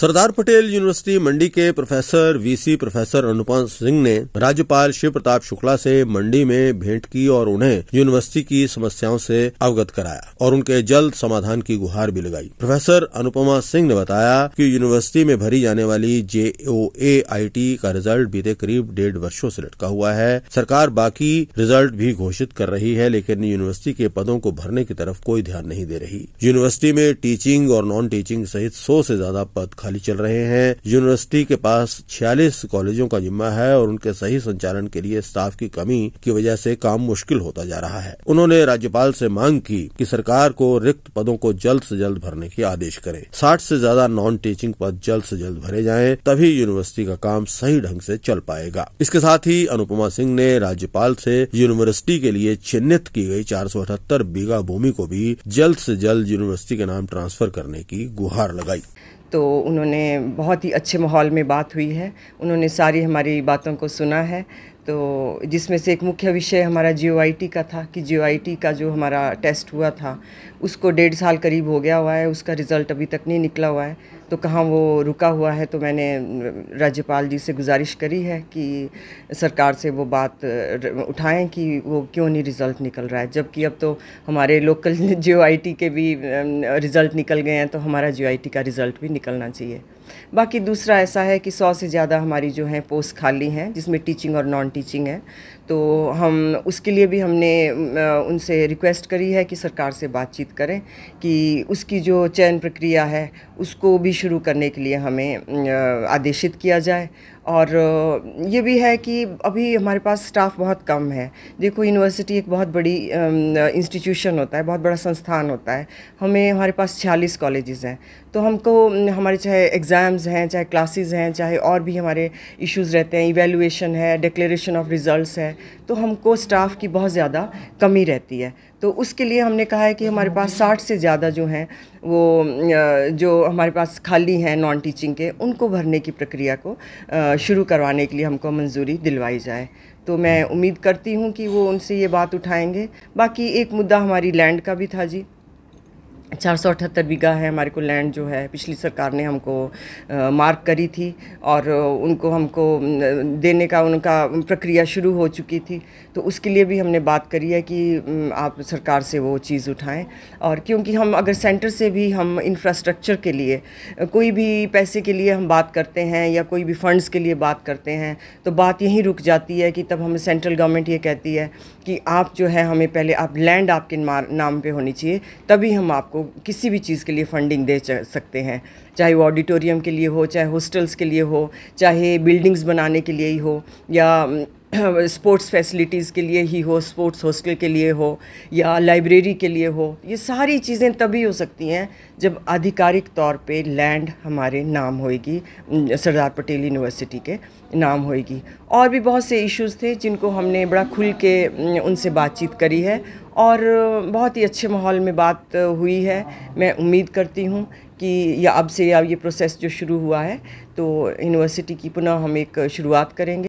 सरदार Patel university Mandi के professor VC professor Anupam Singh ने राज्यपाल शिव प्रताप शुक्ला से मंडी में भेंट की और उन्हें यूनिवर्सिटी की समस्याओं से अवगत कराया और उनके जल्द समाधान की गुहार भी लगाई प्रोफेसर अनुपमा सिंह ने बताया कि यूनिवर्सिटी में भरी जाने वाली जेओए का रिजल्ट बीते करीब डेढ़ वर्षो ऐसी लटका हुआ है सरकार बाकी रिजल्ट भी घोषित कर रही है लेकिन यूनिवर्सिटी के पदों को भरने की तरफ कोई ध्यान नहीं दे रही यूनिवर्सिटी में टीचिंग और नॉन टीचिंग सहित सौ ऐसी ज्यादा पद खाली चल रहे हैं यूनिवर्सिटी के पास छियालीस कॉलेजों का जिम्मा है और उनके सही संचालन के लिए स्टाफ की कमी की वजह से काम मुश्किल होता जा रहा है उन्होंने राज्यपाल से मांग की कि सरकार को रिक्त पदों को जल्द से जल्द भरने के आदेश करें साठ से ज्यादा नॉन टीचिंग पद जल्द से जल्द भरे जाएं तभी यूनिवर्सिटी का काम सही ढंग से चल पाएगा इसके साथ ही अनुपमा सिंह ने राज्यपाल से यूनिवर्सिटी के लिए चिन्हित की गई चार बीघा भूमि को भी जल्द से जल्द यूनिवर्सिटी के नाम ट्रांसफर करने की गुहार लगाई तो उन्होंने बहुत ही अच्छे माहौल में बात हुई है उन्होंने सारी हमारी बातों को सुना है तो जिसमें से एक मुख्य विषय हमारा जी का था कि जी का जो हमारा टेस्ट हुआ था उसको डेढ़ साल करीब हो गया हुआ है उसका रिज़ल्ट अभी तक नहीं निकला हुआ है तो कहाँ वो रुका हुआ है तो मैंने राज्यपाल जी से गुजारिश करी है कि सरकार से वो बात उठाएं कि वो क्यों नहीं रिज़ल्ट निकल रहा है जबकि अब तो हमारे लोकल जियो के भी रिज़ल्ट निकल गए हैं तो हमारा जियो का रिज़ल्ट भी निकलना चाहिए बाकी दूसरा ऐसा है कि सौ से ज़्यादा हमारी जो हैं पोस्ट खाली हैं जिसमें टीचिंग और नॉन टीचिंग है तो हम उसके लिए भी हमने उनसे रिक्वेस्ट करी है कि सरकार से बातचीत करें कि उसकी जो चयन प्रक्रिया है उसको भी शुरू करने के लिए हमें आदेशित किया जाए और ये भी है कि अभी हमारे पास स्टाफ बहुत कम है देखो यूनिवर्सिटी एक बहुत बड़ी इंस्टीट्यूशन होता है बहुत बड़ा संस्थान होता है हमें हमारे पास छियालीस कॉलेजेस हैं तो हमको हमारे चाहे एग्ज़ाम्स हैं चाहे क्लासेस हैं चाहे और भी हमारे इश्यूज रहते हैं इवेलुएशन है डिक्लेरेशन ऑफ रिजल्ट्स है तो हमको स्टाफ की बहुत ज़्यादा कमी रहती है तो उसके लिए हमने कहा है कि हमारे पास साठ से ज़्यादा जो हैं वो जो हमारे पास खाली हैं नॉन टीचिंग के उनको भरने की प्रक्रिया को आ, शुरू करवाने के लिए हमको मंजूरी दिलवाई जाए तो मैं उम्मीद करती हूँ कि वो उनसे ये बात उठाएंगे बाकी एक मुद्दा हमारी लैंड का भी था जी चार सौ अठहत्तर बीघा है हमारे को लैंड जो है पिछली सरकार ने हमको मार्क करी थी और उनको हमको देने का उनका प्रक्रिया शुरू हो चुकी थी तो उसके लिए भी हमने बात करी है कि आप सरकार से वो चीज़ उठाएं और क्योंकि हम अगर सेंटर से भी हम इंफ्रास्ट्रक्चर के लिए कोई भी पैसे के लिए हम बात करते हैं या कोई भी फंड्स के लिए बात करते हैं तो बात यहीं रुक जाती है कि तब हमें सेंट्रल गवर्नमेंट ये कहती है कि आप जो है हमें पहले आप लैंड आपके नाम पर होनी चाहिए तभी हम आपको किसी भी चीज़ के लिए फंडिंग दे सकते हैं चाहे वो ऑडिटोरियम के लिए हो चाहे हॉस्टल्स के लिए हो चाहे बिल्डिंग्स बनाने के लिए ही हो या स्पोर्ट्स फैसिलिटीज़ के लिए ही हो स्पोर्ट्स हॉस्टल के लिए हो या लाइब्रेरी के लिए हो ये सारी चीज़ें तभी हो सकती हैं जब आधिकारिक तौर पे लैंड हमारे नाम होएगी सरदार पटेल यूनिवर्सिटी के नाम होएगी और भी बहुत से इश्यूज़ थे जिनको हमने बड़ा खुल के उनसे बातचीत करी है और बहुत ही अच्छे माहौल में बात हुई है मैं उम्मीद करती हूँ कि या अब से या ये प्रोसेस जो शुरू हुआ है तो यूनिवर्सिटी की पुनः हम एक शुरुआत करेंगे